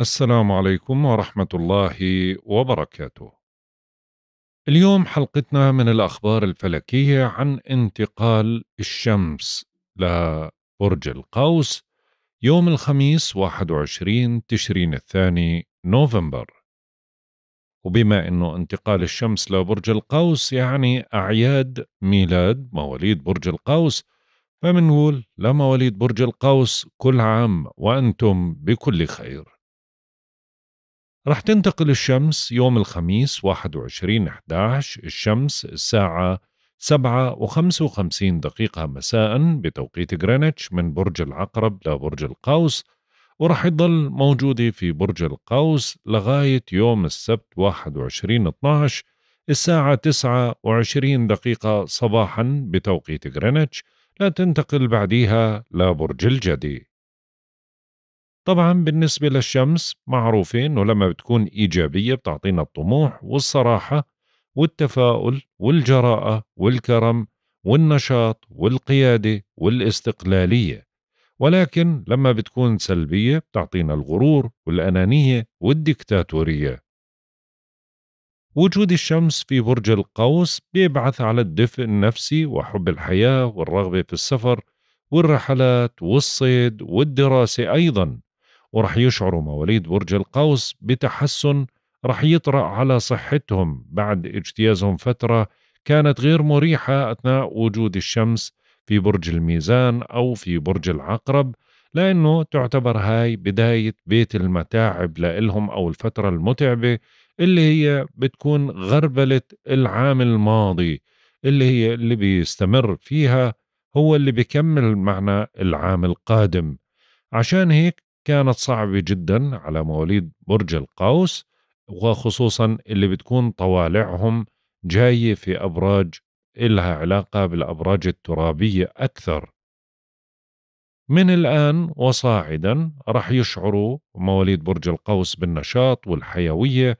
السلام عليكم ورحمة الله وبركاته. اليوم حلقتنا من الأخبار الفلكية عن انتقال الشمس لبرج القوس يوم الخميس 21 تشرين الثاني نوفمبر. وبما انه انتقال الشمس لبرج القوس يعني اعياد ميلاد مواليد برج القوس فمنقول لمواليد برج القوس كل عام وانتم بكل خير. رح تنتقل الشمس يوم الخميس 21 11 الشمس الساعة 7:55 دقيقة مساء بتوقيت غرينتش من برج العقرب لبرج القوس ورح تضل موجودة في برج القوس لغاية يوم السبت 21 12 الساعة 29 دقيقة صباحا بتوقيت غرينتش لا تنتقل بعديها لبرج الجدي طبعا بالنسبة للشمس معروفة انه لما بتكون ايجابية بتعطينا الطموح والصراحة والتفاؤل والجراءة والكرم والنشاط والقيادة والاستقلالية ولكن لما بتكون سلبية بتعطينا الغرور والأنانية والديكتاتورية وجود الشمس في برج القوس بيبعث على الدفء النفسي وحب الحياة والرغبة في السفر والرحلات والصيد والدراسة أيضا ورح يشعروا مواليد برج القوس بتحسن رح يطرأ على صحتهم بعد اجتيازهم فترة كانت غير مريحة أثناء وجود الشمس في برج الميزان أو في برج العقرب لأنه تعتبر هاي بداية بيت المتاعب لإلهم أو الفترة المتعبة اللي هي بتكون غربلة العام الماضي اللي هي اللي بيستمر فيها هو اللي بيكمل معنا العام القادم عشان هيك كانت صعبة جدا على مواليد برج القوس وخصوصا اللي بتكون طوالعهم جاية في أبراج إلها علاقة بالأبراج الترابية أكثر من الآن وصاعدا رح يشعروا مواليد برج القوس بالنشاط والحيوية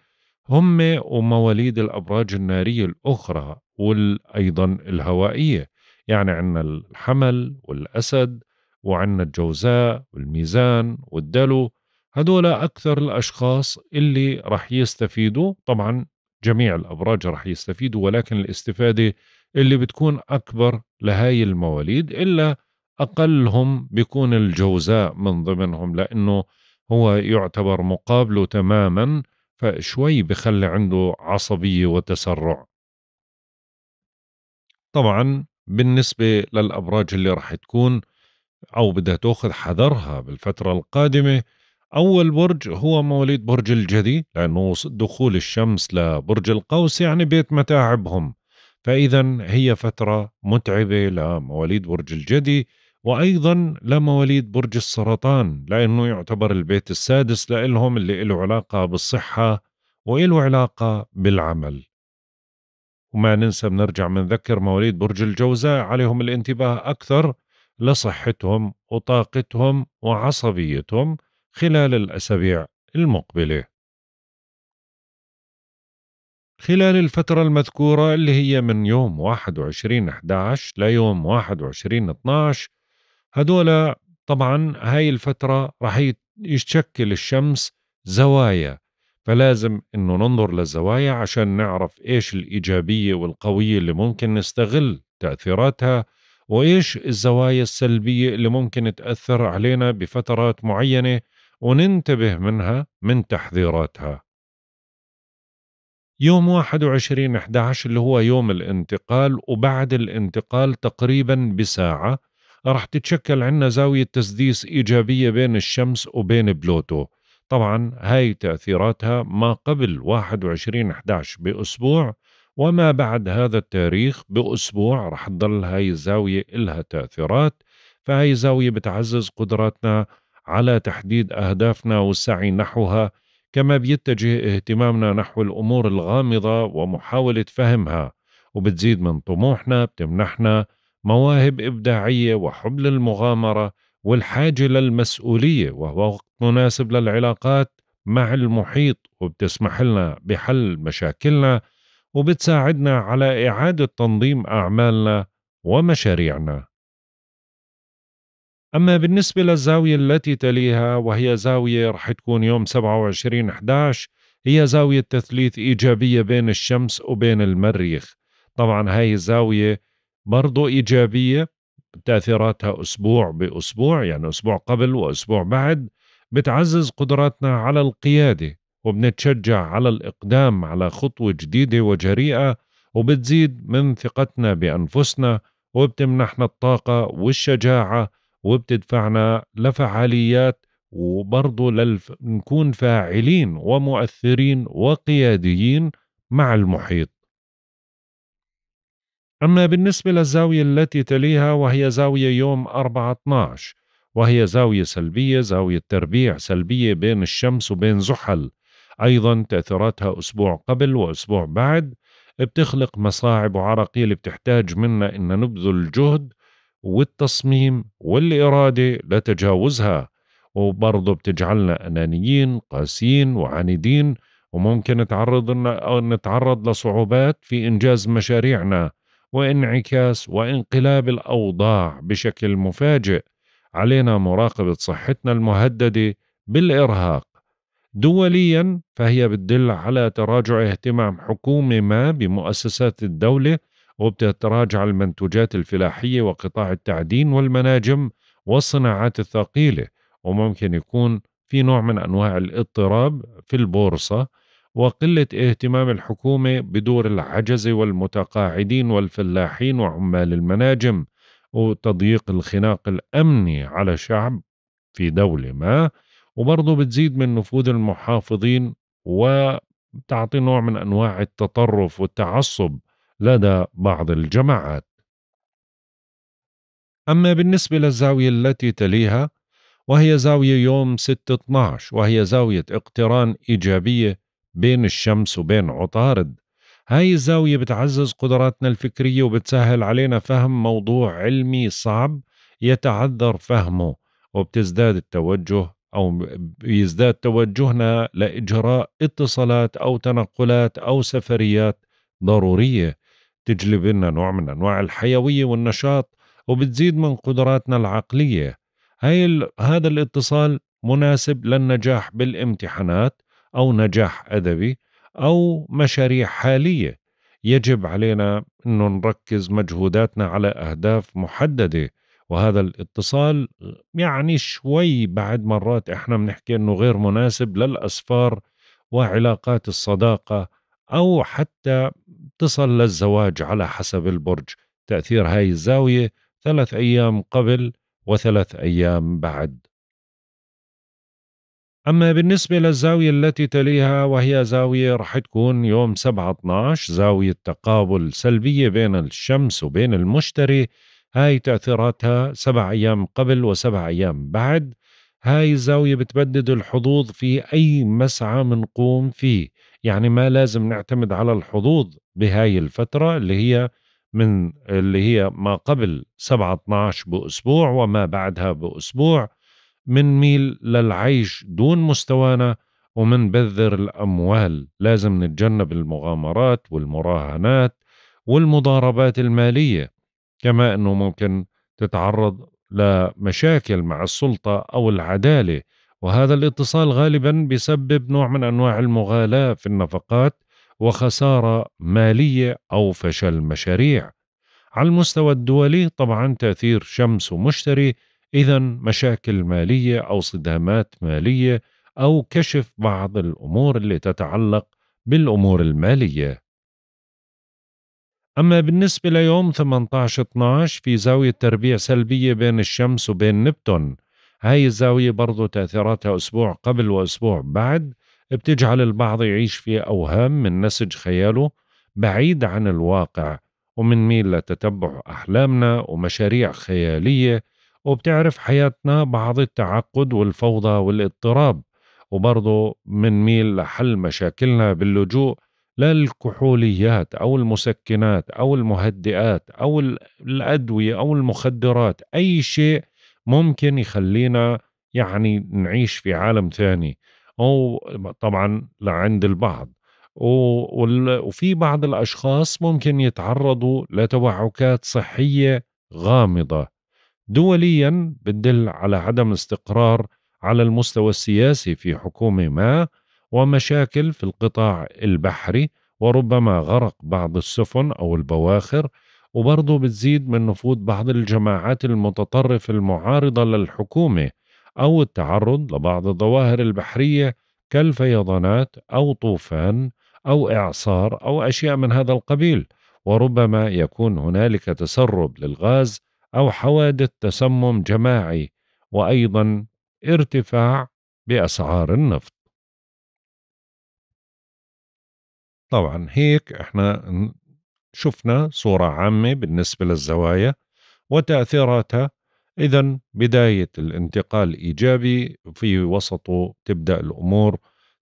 هم ومواليد الأبراج النارية الأخرى وأيضا الهوائية يعني عندنا الحمل والأسد وعندنا الجوزاء والميزان والدلو هدول أكثر الأشخاص اللي رح يستفيدوا طبعا جميع الأبراج رح يستفيدوا ولكن الاستفادة اللي بتكون أكبر لهاي المواليد إلا أقلهم بيكون الجوزاء من ضمنهم لأنه هو يعتبر مقابله تماما فشوي بخلي عنده عصبية وتسرع طبعا بالنسبة للأبراج اللي رح تكون أو بدها تأخذ حذرها بالفترة القادمة أول برج هو مواليد برج الجدي لأنه دخول الشمس لبرج القوس يعني بيت متاعبهم فإذا هي فترة متعبة لمواليد برج الجدي وأيضا لمواليد برج السرطان لأنه يعتبر البيت السادس لإلهم اللي له علاقة بالصحة وإله علاقة بالعمل وما ننسى بنرجع بنذكر مواليد برج الجوزاء عليهم الانتباه أكثر لصحتهم وطاقتهم وعصبيتهم خلال الأسابيع المقبلة. خلال الفترة المذكورة اللي هي من يوم 21 11 ليوم 21 12 هدول طبعا هاي الفترة رح يشكل الشمس زوايا فلازم انه ننظر للزوايا عشان نعرف ايش الايجابية والقوية اللي ممكن نستغل تأثيراتها وايش الزوايا السلبيه اللي ممكن تاثر علينا بفترات معينه وننتبه منها من تحذيراتها. يوم 21 11 اللي هو يوم الانتقال وبعد الانتقال تقريبا بساعه رح تتشكل عنا زاويه تسديس ايجابيه بين الشمس وبين بلوتو. طبعا هاي تأثيراتها ما قبل 21 11 بأسبوع وما بعد هذا التاريخ بأسبوع رح تضل هاي الزاوية إلها تأثيرات فهاي الزاوية بتعزز قدراتنا على تحديد أهدافنا والسعي نحوها كما بيتجه اهتمامنا نحو الأمور الغامضة ومحاولة فهمها وبتزيد من طموحنا بتمنحنا مواهب إبداعية وحب للمغامرة والحاجة للمسؤولية وهو وقت مناسب للعلاقات مع المحيط وبتسمح لنا بحل مشاكلنا وبتساعدنا على إعادة تنظيم أعمالنا ومشاريعنا. أما بالنسبة للزاوية التي تليها وهي زاوية رح تكون يوم 27 11 هي زاوية تثليث إيجابية بين الشمس وبين المريخ طبعا هاي الزاوية برضو إيجابية تأثيراتها أسبوع بأسبوع يعني أسبوع قبل وأسبوع بعد بتعزز قدراتنا على القيادة وبنتشجع على الإقدام على خطوة جديدة وجريئة وبتزيد من ثقتنا بأنفسنا وبتمنحنا الطاقة والشجاعة وبتدفعنا لفعاليات وبرضه للف... نكون فاعلين ومؤثرين وقياديين مع المحيط أما بالنسبة للزاوية التي تليها وهي زاوية يوم 4-12 وهي زاوية سلبية زاوية تربيع سلبية بين الشمس وبين زحل أيضا تأثيراتها أسبوع قبل وأسبوع بعد بتخلق مصاعب وعراقيل بتحتاج منا إن نبذل جهد والتصميم والإرادة لتجاوزها وبرضه بتجعلنا أنانيين قاسيين وعنيدين وممكن نتعرض نتعرض لصعوبات في إنجاز مشاريعنا وانعكاس وانقلاب الأوضاع بشكل مفاجئ علينا مراقبة صحتنا المهددة بالإرهاق دوليا فهي بتدل على تراجع اهتمام حكومة ما بمؤسسات الدولة وبتتراجع المنتوجات الفلاحية وقطاع التعدين والمناجم والصناعات الثقيلة وممكن يكون في نوع من أنواع الاضطراب في البورصة وقلة اهتمام الحكومة بدور العجزة والمتقاعدين والفلاحين وعمال المناجم وتضييق الخناق الأمني على شعب في دولة ما وبرضه بتزيد من نفوذ المحافظين وتعطي نوع من أنواع التطرف والتعصب لدى بعض الجماعات أما بالنسبة للزاوية التي تليها وهي زاوية يوم 6-12 وهي زاوية اقتران إيجابية بين الشمس وبين عطارد هاي الزاوية بتعزز قدراتنا الفكرية وبتسهل علينا فهم موضوع علمي صعب يتعذر فهمه وبتزداد التوجه أو يزداد توجهنا لإجراء اتصالات أو تنقلات أو سفريات ضرورية تجلب لنا نوع من أنواع الحيوية والنشاط وبتزيد من قدراتنا العقلية هاي ال... هذا الاتصال مناسب للنجاح بالامتحانات أو نجاح أدبي أو مشاريع حالية يجب علينا أن نركز مجهوداتنا على أهداف محددة وهذا الاتصال يعني شوي بعد مرات احنا بنحكي انه غير مناسب للاسفار وعلاقات الصداقه او حتى تصل للزواج على حسب البرج تاثير هاي الزاويه ثلاث ايام قبل وثلاث ايام بعد أما بالنسبة للزاوية التي تليها وهي زاوية رح تكون يوم 7-12 زاوية تقابل سلبية بين الشمس وبين المشتري هاي تأثيراتها سبع أيام قبل وسبع أيام بعد هاي الزاوية بتبدد الحظوظ في أي مسعى منقوم فيه يعني ما لازم نعتمد على الحظوظ بهاي الفترة اللي هي من اللي هي ما قبل 7 12 بأسبوع وما بعدها بأسبوع من ميل للعيش دون مستوانا ومنبذر الأموال لازم نتجنب المغامرات والمراهنات والمضاربات المالية كما أنه ممكن تتعرض لمشاكل مع السلطة أو العدالة وهذا الاتصال غالبا بسبب نوع من أنواع المغالاة في النفقات وخسارة مالية أو فشل مشاريع على المستوى الدولي طبعا تأثير شمس ومشتري إذا مشاكل مالية أو صدامات مالية أو كشف بعض الأمور اللي تتعلق بالأمور المالية أما بالنسبة ليوم 18 12 في زاوية تربيع سلبية بين الشمس وبين نبتون هاي الزاوية برضو تأثيراتها أسبوع قبل وأسبوع بعد بتجعل البعض يعيش في أوهام من نسج خياله بعيد عن الواقع ومنميل لتتبع أحلامنا ومشاريع خيالية وبتعرف حياتنا بعض التعقد والفوضى والاضطراب وبرضه منميل لحل مشاكلنا باللجوء لا الكحوليات او المسكنات او المهدئات او الادويه او المخدرات اي شيء ممكن يخلينا يعني نعيش في عالم ثاني او طبعا لعند البعض وفي بعض الاشخاص ممكن يتعرضوا لتوعكات صحيه غامضه دوليا بتدل على عدم استقرار على المستوى السياسي في حكومه ما ومشاكل في القطاع البحري وربما غرق بعض السفن أو البواخر وبرضه بتزيد من نفوذ بعض الجماعات المتطرفة المعارضة للحكومة أو التعرض لبعض الظواهر البحرية كالفيضانات أو طوفان أو إعصار أو أشياء من هذا القبيل وربما يكون هنالك تسرب للغاز أو حوادث تسمم جماعي وأيضا ارتفاع بأسعار النفط طبعا هيك احنا شفنا صورة عامة بالنسبة للزوايا وتأثيراتها إذا بداية الانتقال إيجابي في وسطه تبدأ الأمور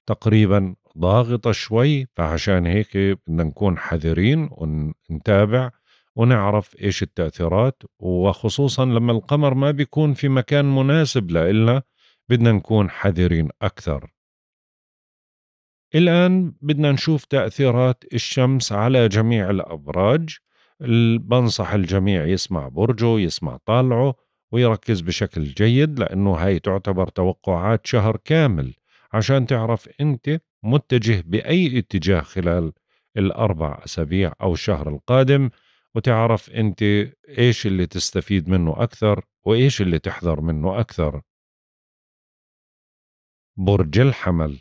تقريبا ضاغطة شوي فعشان هيك بدنا نكون حذرين ونتابع ونعرف إيش التأثيرات وخصوصا لما القمر ما بيكون في مكان مناسب لإلنا بدنا نكون حذرين أكثر الآن بدنا نشوف تأثيرات الشمس على جميع الأبراج بنصح الجميع يسمع برجه يسمع طالعه ويركز بشكل جيد لأنه هاي تعتبر توقعات شهر كامل عشان تعرف أنت متجه بأي اتجاه خلال الأربع أسابيع أو الشهر القادم وتعرف أنت إيش اللي تستفيد منه أكثر وإيش اللي تحذر منه أكثر برج الحمل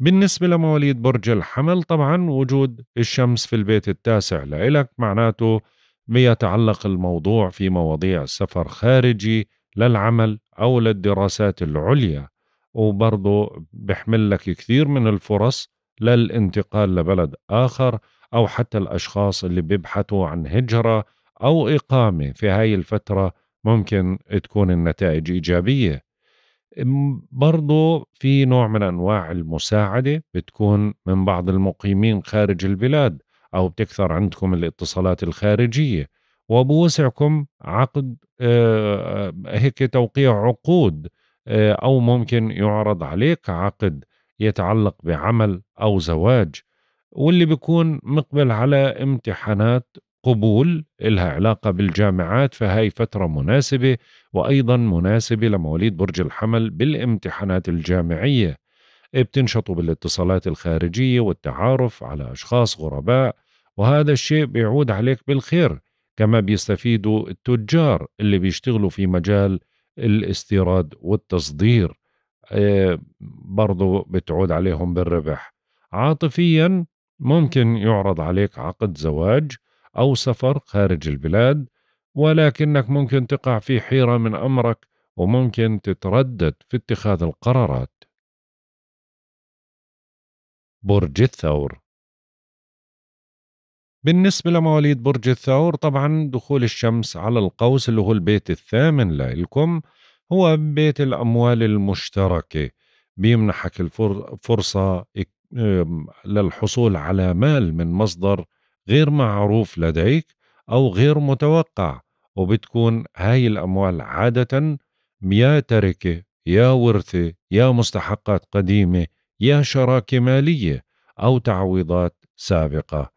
بالنسبة لمواليد برج الحمل طبعا وجود الشمس في البيت التاسع لإلك معناته بيتعلق الموضوع في مواضيع سفر خارجي للعمل أو للدراسات العليا وبرضه بحمل لك كثير من الفرص للانتقال لبلد آخر أو حتى الأشخاص اللي بيبحثوا عن هجرة أو إقامة في هاي الفترة ممكن تكون النتائج إيجابية برضو في نوع من أنواع المساعدة بتكون من بعض المقيمين خارج البلاد أو بتكثر عندكم الاتصالات الخارجية وبوسعكم عقد آه، آه، هيك توقيع عقود آه، أو ممكن يعرض عليك عقد يتعلق بعمل أو زواج واللي بيكون مقبل على امتحانات قبول إلها علاقة بالجامعات فهي فترة مناسبة وأيضا مناسبة لمواليد برج الحمل بالامتحانات الجامعية بتنشطوا بالاتصالات الخارجية والتعارف على أشخاص غرباء وهذا الشيء بيعود عليك بالخير كما بيستفيدوا التجار اللي بيشتغلوا في مجال الاستيراد والتصدير آه، برضو بتعود عليهم بالربح عاطفيا ممكن يعرض عليك عقد زواج أو سفر خارج البلاد ولكنك ممكن تقع في حيرة من أمرك وممكن تتردد في اتخاذ القرارات برج الثور بالنسبة لمواليد برج الثور طبعا دخول الشمس على القوس اللي هو البيت الثامن لإلكم هو بيت الأموال المشتركة بيمنحك الفرصة للحصول على مال من مصدر غير معروف لديك أو غير متوقع وبتكون هاي الأموال عادة يا تركة يا ورثة يا مستحقات قديمة يا شراكة مالية أو تعويضات سابقة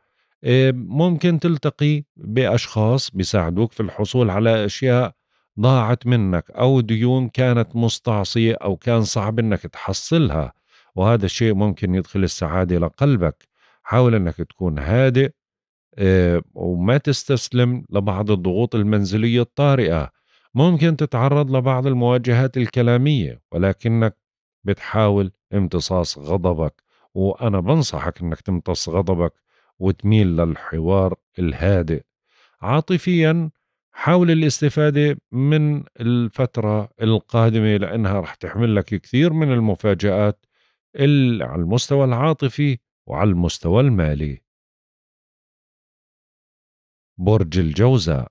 آه، ممكن تلتقي بأشخاص بيساعدوك في الحصول على أشياء ضاعت منك أو ديون كانت مستعصية أو كان صعب أنك تحصلها وهذا الشيء ممكن يدخل السعادة لقلبك حاول أنك تكون هادئ آه، وما تستسلم لبعض الضغوط المنزلية الطارئة ممكن تتعرض لبعض المواجهات الكلامية ولكنك بتحاول امتصاص غضبك وأنا بنصحك أنك تمتص غضبك وتميل للحوار الهادئ عاطفيا حاول الاستفادة من الفترة القادمة لأنها رح تحمل لك كثير من المفاجآت على المستوى العاطفي وعلى المستوى المالي برج الجوزاء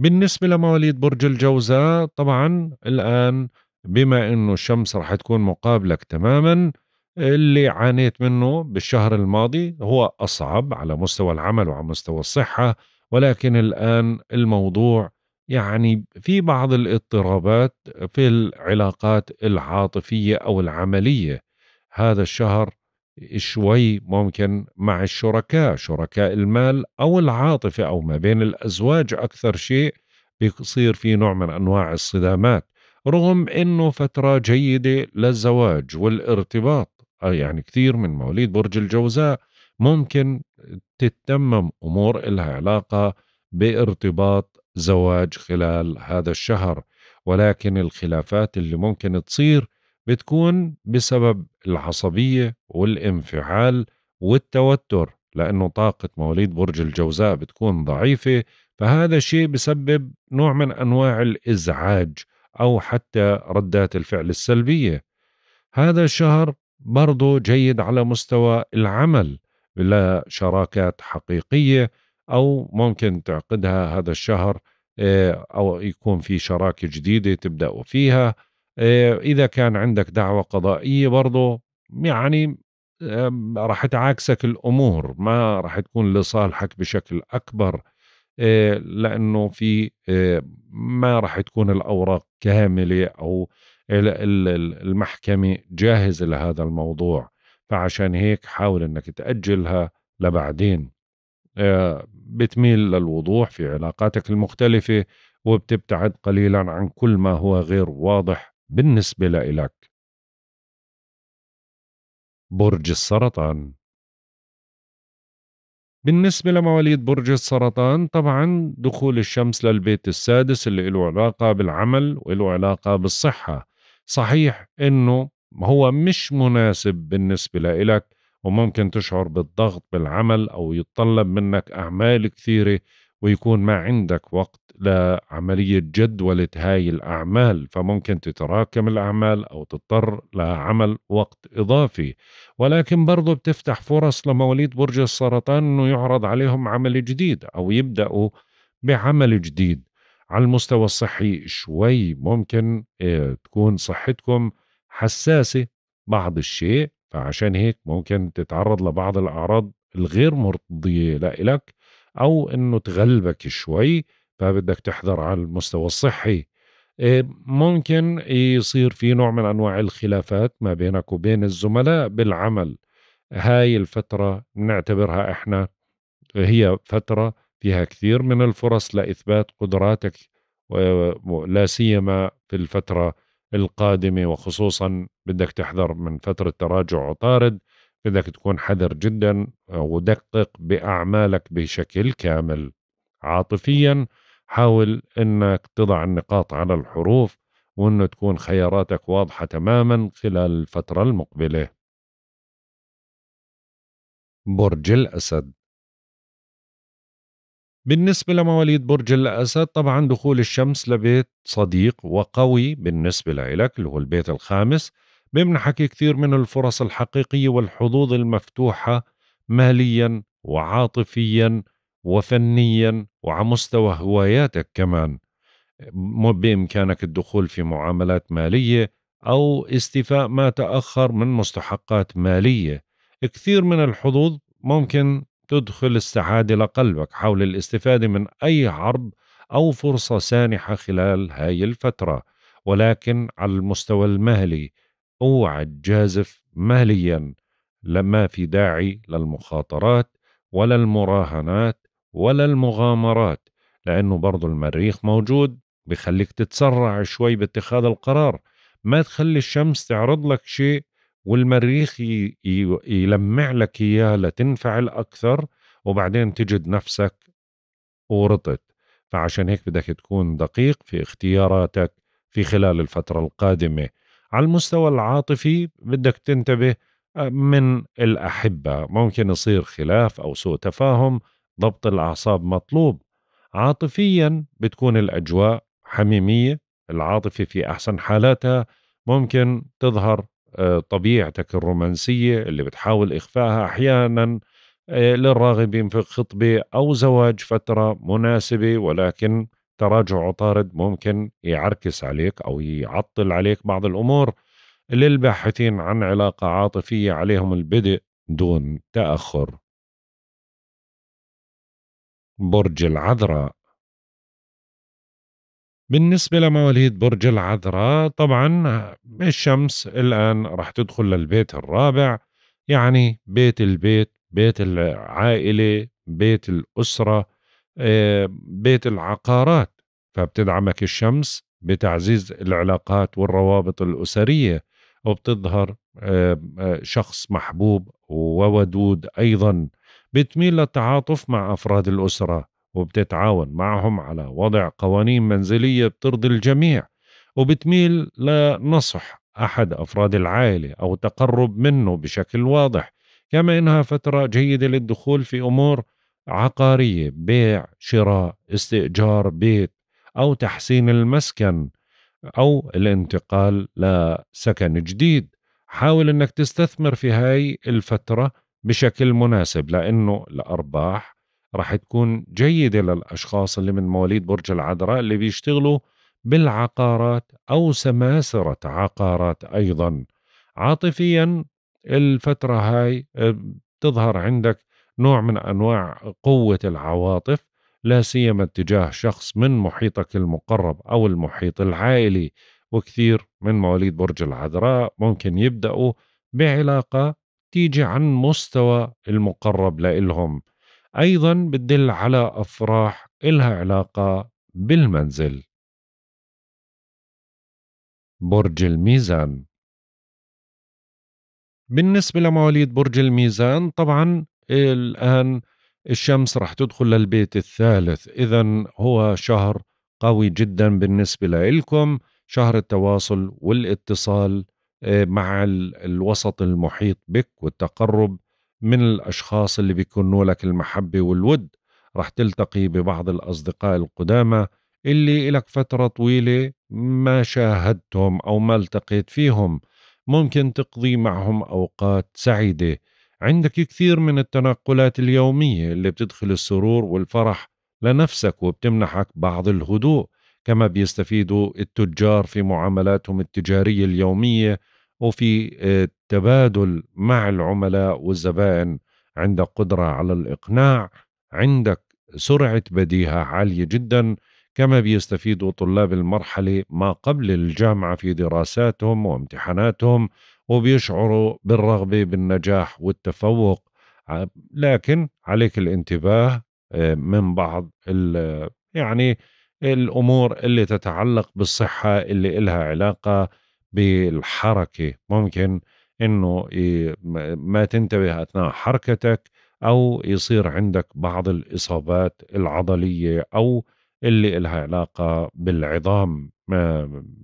بالنسبة لمواليد برج الجوزاء طبعا الآن بما أنه الشمس رح تكون مقابلك تماما اللي عانيت منه بالشهر الماضي هو أصعب على مستوى العمل وعلى مستوى الصحة ولكن الآن الموضوع يعني في بعض الاضطرابات في العلاقات العاطفية أو العملية هذا الشهر شوي ممكن مع الشركاء شركاء المال أو العاطفة أو ما بين الأزواج أكثر شيء بيصير في نوع من أنواع الصدامات رغم أنه فترة جيدة للزواج والارتباط آه، يعني كثير من مواليد برج الجوزاء ممكن تتمم أمور إلها علاقة بارتباط زواج خلال هذا الشهر ولكن الخلافات اللي ممكن تصير بتكون بسبب العصبية والانفعال والتوتر لأنه طاقة مواليد برج الجوزاء بتكون ضعيفة فهذا الشيء بسبب نوع من أنواع الإزعاج أو حتى ردات الفعل السلبية هذا الشهر برضو جيد على مستوى العمل لا شراكات حقيقية أو ممكن تعقدها هذا الشهر آه، أو يكون في شراكة جديدة تبدأوا فيها آه، اذا كان عندك دعوه قضائيه برضه يعني راح تعاكسك الامور ما راح تكون لصالحك بشكل اكبر آه، لانه في آه، ما راح تكون الاوراق كامله او المحكمه جاهزه لهذا الموضوع فعشان هيك حاول انك تاجلها لبعدين بتميل للوضوح في علاقاتك المختلفه وبتبتعد قليلا عن كل ما هو غير واضح بالنسبة لإلك برج السرطان بالنسبة لمواليد برج السرطان طبعا دخول الشمس للبيت السادس اللي له علاقة بالعمل وله علاقة بالصحة صحيح انه هو مش مناسب بالنسبة لإلك وممكن تشعر بالضغط بالعمل أو يتطلب منك أعمال كثيرة ويكون ما عندك وقت لعملية جدولة هاي الأعمال فممكن تتراكم الأعمال أو تضطر لعمل وقت إضافي ولكن برضو بتفتح فرص لمواليد برج السرطان أنه يعرض عليهم عمل جديد أو يبدأوا بعمل جديد على المستوى الصحي شوي ممكن آه، تكون صحتكم حساسة بعض الشيء فعشان هيك ممكن تتعرض لبعض الأعراض الغير مرضية لإلك او انه تغلبك شوي فبدك تحذر على المستوى الصحي آه، ممكن يصير في نوع من انواع الخلافات ما بينك وبين الزملاء بالعمل هاي الفتره نعتبرها احنا هي فتره فيها كثير من الفرص لاثبات قدراتك لا سيما في الفتره القادمه وخصوصا بدك تحذر من فتره تراجع عطارد بدك تكون حذر جدا آه، ودقق باعمالك بشكل كامل عاطفيا حاول انك تضع النقاط على الحروف وانه تكون خياراتك واضحه تماما خلال الفتره المقبله برج الاسد بالنسبة لمواليد برج الأسد طبعا دخول الشمس لبيت صديق وقوي بالنسبة لك اللي هو البيت الخامس بمنحك كثير من الفرص الحقيقية والحظوظ المفتوحة ماليا وعاطفيا وفنيا وعلى مستوى هواياتك كمان بإمكانك الدخول في معاملات مالية أو استيفاء ما تأخر من مستحقات مالية كثير من الحظوظ ممكن تدخل السعادة لقلبك حول الاستفادة من أي عرض أو فرصة سانحة خلال هاي الفترة ولكن على المستوى المهلي اوعى تجازف ماليا لما في داعي للمخاطرات ولا المراهنات ولا المغامرات لأنه برضو المريخ موجود بخليك تتسرع شوي باتخاذ القرار ما تخلي الشمس تعرض لك شيء والمريخ يلمع لك إياه لتنفعل أكثر وبعدين تجد نفسك ورطت فعشان هيك بدك تكون دقيق في اختياراتك في خلال الفترة القادمة على المستوى العاطفي بدك تنتبه آه، من الأحبة ممكن يصير خلاف أو سوء تفاهم ضبط الأعصاب مطلوب عاطفيا بتكون الأجواء حميمية العاطفة في أحسن حالاتها ممكن تظهر آه، طبيعتك الرومانسية اللي بتحاول إخفائها أحيانا آه، للراغبين في الخطبة أو زواج فترة مناسبة ولكن تراجع عطارد ممكن يعركس عليك او يعطل عليك بعض الامور للباحثين عن علاقه عاطفيه عليهم البدء دون تاخر برج العذراء بالنسبة لمواليد برج العذراء طبعا الشمس الآن راح تدخل للبيت الرابع يعني بيت البيت بيت العائلة بيت الأسرة آه، بيت العقارات فبتدعمك الشمس بتعزيز العلاقات والروابط الأسرية وبتظهر آه، آه، شخص محبوب وودود أيضا بتميل للتعاطف مع أفراد الأسرة وبتتعاون معهم على وضع قوانين منزلية بترضي الجميع وبتميل لنصح أحد أفراد العائلة أو تقرب منه بشكل واضح كما إنها فترة جيدة للدخول في أمور عقارية بيع شراء استئجار بيت أو تحسين المسكن أو الانتقال لسكن جديد حاول أنك تستثمر في هاي الفترة بشكل مناسب لأنه الأرباح راح تكون جيدة للأشخاص اللي من مواليد برج العذراء اللي بيشتغلوا بالعقارات أو سماسرة عقارات أيضا عاطفيا الفترة هاي آه، بتظهر عندك نوع من انواع قوه العواطف لا سيما اتجاه شخص من محيطك المقرب او المحيط العائلي وكثير من مواليد برج العذراء ممكن يبداوا بعلاقه تيجي عن مستوى المقرب لإلهم أيضا بتدل على أفراح إلها علاقة بالمنزل برج الميزان بالنسبة لمواليد برج الميزان طبعا الآن الشمس رح تدخل للبيت الثالث إذا هو شهر قوي جدا بالنسبة لإلكم شهر التواصل والاتصال آه، مع الوسط المحيط بك والتقرب من الأشخاص اللي بيكونوا لك المحبة والود رح تلتقي ببعض الأصدقاء القدامى اللي لك فترة طويلة ما شاهدتهم أو ما التقيت فيهم ممكن تقضي معهم أوقات سعيدة عندك كثير من التنقلات اليومية اللي بتدخل السرور والفرح لنفسك وبتمنحك بعض الهدوء كما بيستفيدوا التجار في معاملاتهم التجارية اليومية وفي التبادل آه، مع العملاء والزبائن عندك قدرة على الإقناع عندك سرعة بديهة عالية جدا كما بيستفيد طلاب المرحلة ما قبل الجامعة في دراساتهم وامتحاناتهم وبيشعروا بالرغبة بالنجاح والتفوق لكن عليك الانتباه آه، من بعض يعني الأمور اللي تتعلق بالصحة اللي إلها علاقة بالحركة ممكن إنه ما تنتبه أثناء حركتك أو يصير عندك بعض الإصابات العضلية أو اللي إلها علاقة بالعظام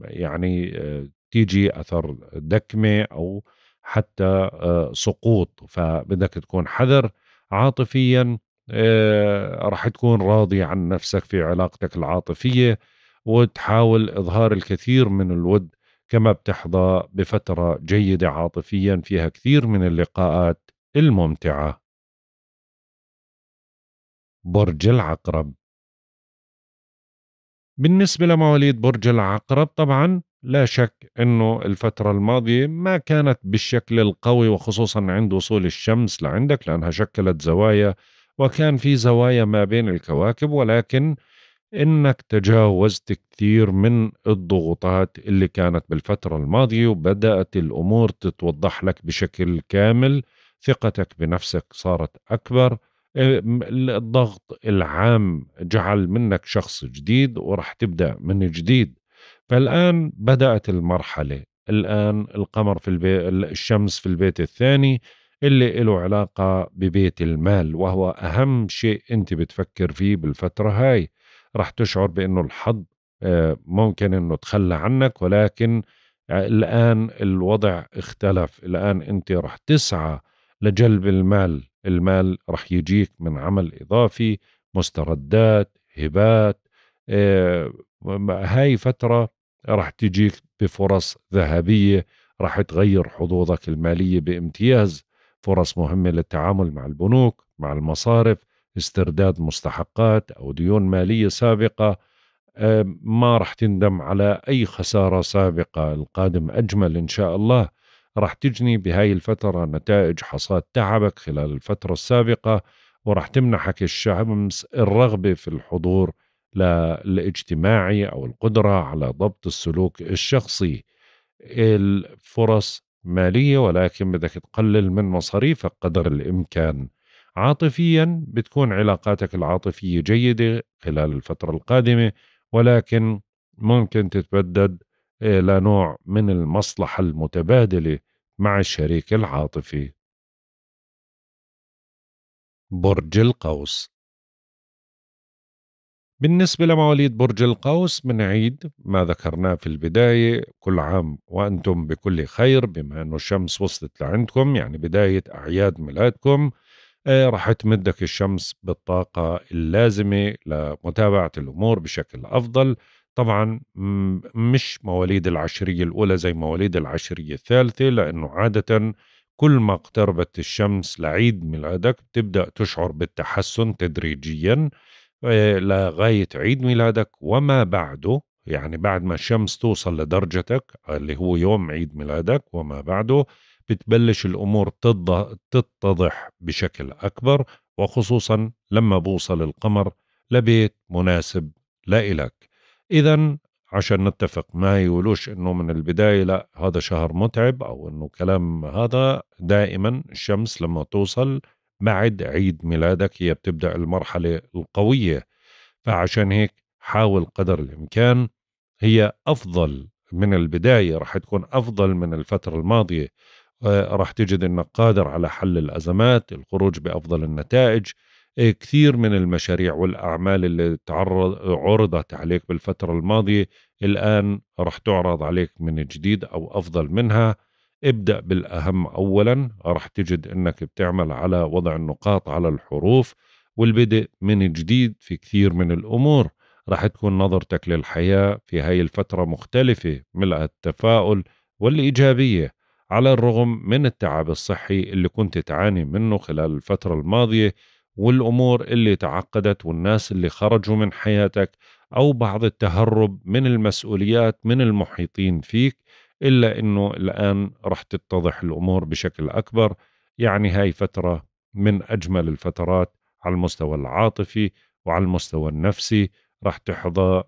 يعني آه، تيجي أثر دكمة أو حتى آه، سقوط فبدك تكون حذر عاطفيا آه، رح تكون راضي عن نفسك في علاقتك العاطفية وتحاول إظهار الكثير من الود كما بتحظى بفترة جيدة عاطفيا فيها كثير من اللقاءات الممتعة برج العقرب بالنسبة لمواليد برج العقرب طبعا لا شك انه الفترة الماضية ما كانت بالشكل القوي وخصوصا عند وصول الشمس لعندك لانها شكلت زوايا وكان في زوايا ما بين الكواكب ولكن انك تجاوزت كثير من الضغوطات اللي كانت بالفترة الماضية وبدأت الامور تتوضح لك بشكل كامل ثقتك بنفسك صارت اكبر الضغط العام جعل منك شخص جديد ورح تبدا من جديد فالان بدات المرحله الان القمر في البي... الشمس في البيت الثاني اللي له علاقه ببيت المال وهو اهم شيء انت بتفكر فيه بالفتره هاي رح تشعر بانه الحظ آه، ممكن انه تخلى عنك ولكن آه، الان الوضع اختلف الان انت رح تسعى لجلب المال المال رح يجيك من عمل إضافي مستردات هبات آه، هاي فترة رح تجيك بفرص ذهبية رح تغير حظوظك المالية بامتياز فرص مهمة للتعامل مع البنوك مع المصارف استرداد مستحقات أو ديون مالية سابقة آه، ما رح تندم على أي خسارة سابقة القادم أجمل إن شاء الله راح تجني بهاي الفترة نتائج حصاد تعبك خلال الفترة السابقة وراح تمنحك الشمس الرغبة في الحضور الاجتماعي أو القدرة على ضبط السلوك الشخصي الفرص مالية ولكن بدك تقلل من مصاريفك قدر الإمكان عاطفيا بتكون علاقاتك العاطفية جيدة خلال الفترة القادمة ولكن ممكن تتبدد آه، لنوع من المصلحة المتبادلة مع الشريك العاطفي برج القوس بالنسبة لمواليد برج القوس بنعيد ما ذكرناه في البداية كل عام وأنتم بكل خير بما أنه الشمس وصلت لعندكم يعني بداية أعياد ميلادكم آه، رح تمدك الشمس بالطاقة اللازمة لمتابعة الأمور بشكل أفضل طبعا مش مواليد العشرية الأولى زي مواليد العشرية الثالثة لأنه عادة كل ما اقتربت الشمس لعيد ميلادك بتبدأ تشعر بالتحسن تدريجيا آه، لغاية عيد ميلادك وما بعده يعني بعد ما الشمس توصل لدرجتك اللي هو يوم عيد ميلادك وما بعده بتبلش الأمور تتضح بشكل أكبر وخصوصا لما بوصل القمر لبيت مناسب لإلك اذا عشان نتفق ما يقولوش انه من البدايه لا هذا شهر متعب او انه كلام هذا دائما الشمس لما توصل بعد عيد ميلادك هي بتبدا المرحله القويه فعشان هيك حاول قدر الامكان هي افضل من البدايه رح تكون افضل من الفتره الماضيه آه، رح تجد انك قادر على حل الازمات الخروج بافضل النتائج كثير من المشاريع والأعمال اللي تعرض عرضت عليك بالفترة الماضية الآن رح تعرض عليك من جديد أو أفضل منها ابدأ بالأهم أولا رح تجد أنك بتعمل على وضع النقاط على الحروف والبدء من جديد في كثير من الأمور رح تكون نظرتك للحياة في هاي الفترة مختلفة ملء التفاؤل والإيجابية على الرغم من التعب الصحي اللي كنت تعاني منه خلال الفترة الماضية والامور اللي تعقدت والناس اللي خرجوا من حياتك او بعض التهرب من المسؤوليات من المحيطين فيك الا انه الان رح تتضح الامور بشكل اكبر يعني هاي فتره من اجمل الفترات على المستوى العاطفي وعلى المستوى النفسي رح تحظى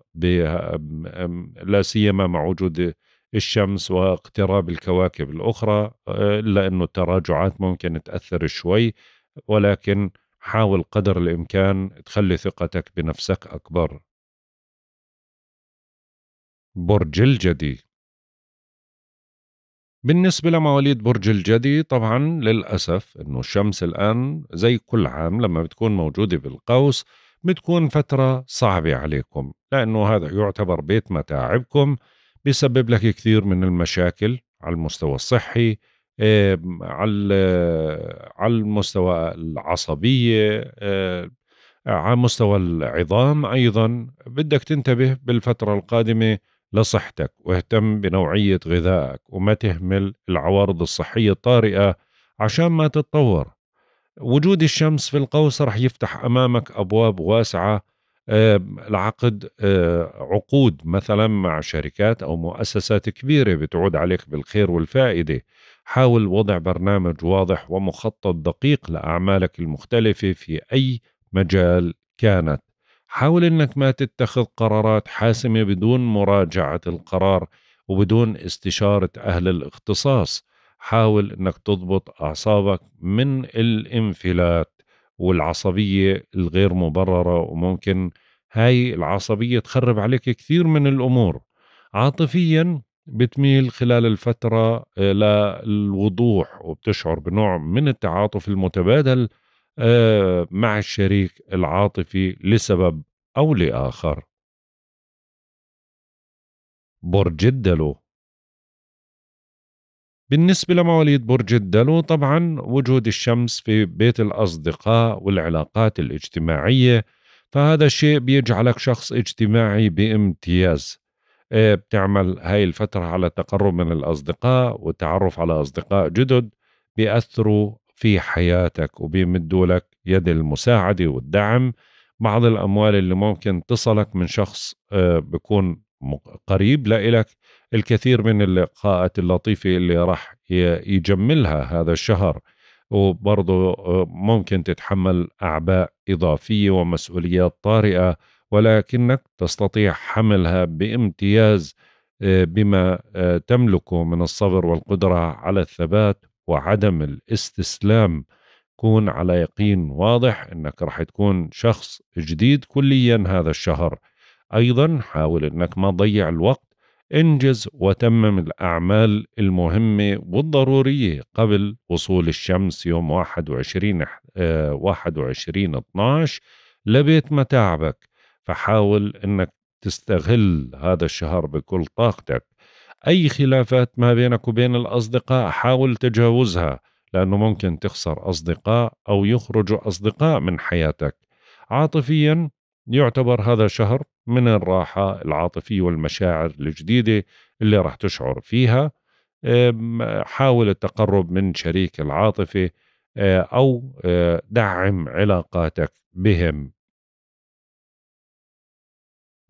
لا سيما مع وجود الشمس واقتراب الكواكب الاخرى الا انه التراجعات ممكن تاثر شوي ولكن حاول قدر الإمكان تخلي ثقتك بنفسك أكبر برج الجدي بالنسبة لمواليد برج الجدي طبعا للأسف أنه الشمس الآن زي كل عام لما بتكون موجودة بالقوس بتكون فترة صعبة عليكم لأنه هذا يعتبر بيت متاعبكم بيسبب لك كثير من المشاكل على المستوى الصحي آه، على آه، على المستوى العصبيه آه، على مستوى العظام ايضا بدك تنتبه بالفتره القادمه لصحتك واهتم بنوعيه غذائك وما تهمل العوارض الصحيه الطارئه عشان ما تتطور وجود الشمس في القوس رح يفتح امامك ابواب واسعه العقد عقود مثلا مع شركات او مؤسسات كبيره بتعود عليك بالخير والفائده حاول وضع برنامج واضح ومخطط دقيق لأعمالك المختلفة في أي مجال كانت حاول أنك ما تتخذ قرارات حاسمة بدون مراجعة القرار وبدون استشارة أهل الاختصاص حاول أنك تضبط أعصابك من الانفلات والعصبية الغير مبررة وممكن هاي العصبية تخرب عليك كثير من الأمور عاطفيا بتميل خلال الفترة آه، للوضوح وبتشعر بنوع من التعاطف المتبادل آه، مع الشريك العاطفي لسبب أو لآخر برج الدلو بالنسبة لمواليد برج الدلو طبعا وجود الشمس في بيت الأصدقاء والعلاقات الاجتماعية فهذا الشيء بيجعلك شخص اجتماعي بامتياز إيه، بتعمل هاي الفترة على تقرب من الأصدقاء والتعرف على أصدقاء جدد بيأثروا في حياتك وبيمدوا لك يد المساعدة والدعم بعض الأموال اللي ممكن تصلك من شخص آه، بكون قريب لإلك الكثير من اللقاءات اللطيفة اللي راح يجملها هذا الشهر وبرضه آه، ممكن تتحمل أعباء إضافية ومسؤوليات طارئة ولكنك تستطيع حملها بامتياز آه، بما آه، تملكه من الصبر والقدره على الثبات وعدم الاستسلام كون على يقين واضح انك راح تكون شخص جديد كليا هذا الشهر ايضا حاول انك ما تضيع الوقت انجز وتمم الاعمال المهمه والضروريه قبل وصول الشمس يوم 21 21 12 لبيت متاعبك فحاول انك تستغل هذا الشهر بكل طاقتك اي خلافات ما بينك وبين الاصدقاء حاول تجاوزها لانه ممكن تخسر اصدقاء او يخرجوا اصدقاء من حياتك عاطفيا يعتبر هذا شهر من الراحة العاطفية والمشاعر الجديدة اللي راح تشعر فيها حاول التقرب من شريك العاطفة آه، أو آه، دعم علاقاتك بهم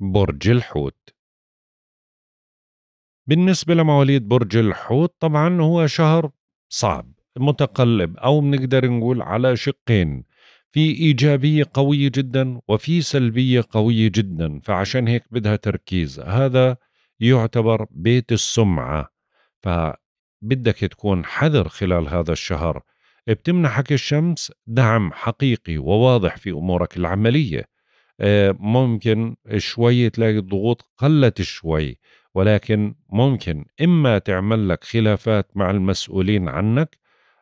برج الحوت بالنسبة لمواليد برج الحوت طبعا هو شهر صعب متقلب أو بنقدر نقول على شقين في إيجابية قوية جدا وفي سلبية قوية جدا فعشان هيك بدها تركيز هذا يعتبر بيت السمعة فبدك تكون حذر خلال هذا الشهر بتمنحك الشمس دعم حقيقي وواضح في أمورك العملية آه، ممكن شوي تلاقي الضغوط قلت شوي ولكن ممكن إما تعمل لك خلافات مع المسؤولين عنك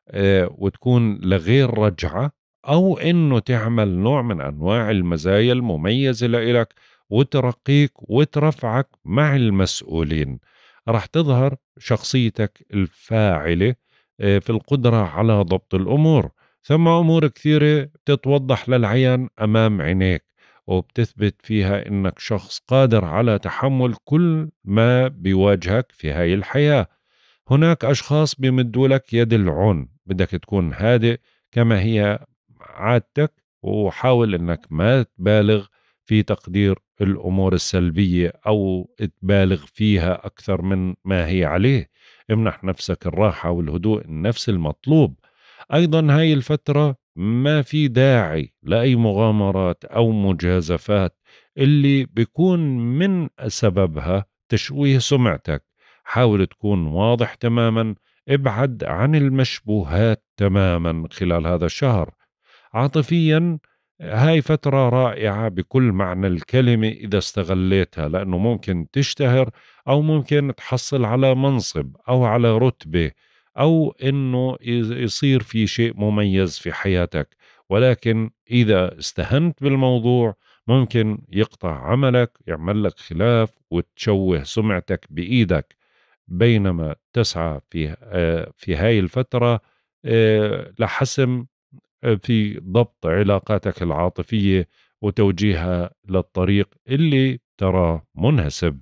آه، وتكون لغير رجعة أو إنه تعمل نوع من أنواع المزايا المميزة لإلك وترقيك وترفعك مع المسؤولين رح تظهر شخصيتك الفاعلة آه، في القدرة على ضبط الأمور ثم أمور كثيرة تتوضح للعيان أمام عينيك وبتثبت فيها انك شخص قادر على تحمل كل ما بيواجهك في هاي الحياه هناك اشخاص بيمدوا لك يد العون بدك تكون هادئ كما هي عادتك وحاول انك ما تبالغ في تقدير الامور السلبيه او تبالغ فيها اكثر من ما هي عليه امنح نفسك الراحه والهدوء النفس المطلوب ايضا هاي الفتره ما في داعي لاي مغامرات او مجازفات اللي بيكون من سببها تشويه سمعتك حاول تكون واضح تماما ابعد عن المشبوهات تماما خلال هذا الشهر عاطفيا هاي فترة رائعة بكل معنى الكلمة إذا استغليتها لأنه ممكن تشتهر أو ممكن تحصل على منصب أو على رتبة او انه يصير في شيء مميز في حياتك ولكن اذا استهنت بالموضوع ممكن يقطع عملك يعمل لك خلاف وتشوه سمعتك بايدك بينما تسعى في في هاي الفتره آه، لحسم آه، في ضبط علاقاتك العاطفيه وتوجيهها للطريق اللي ترى منهسب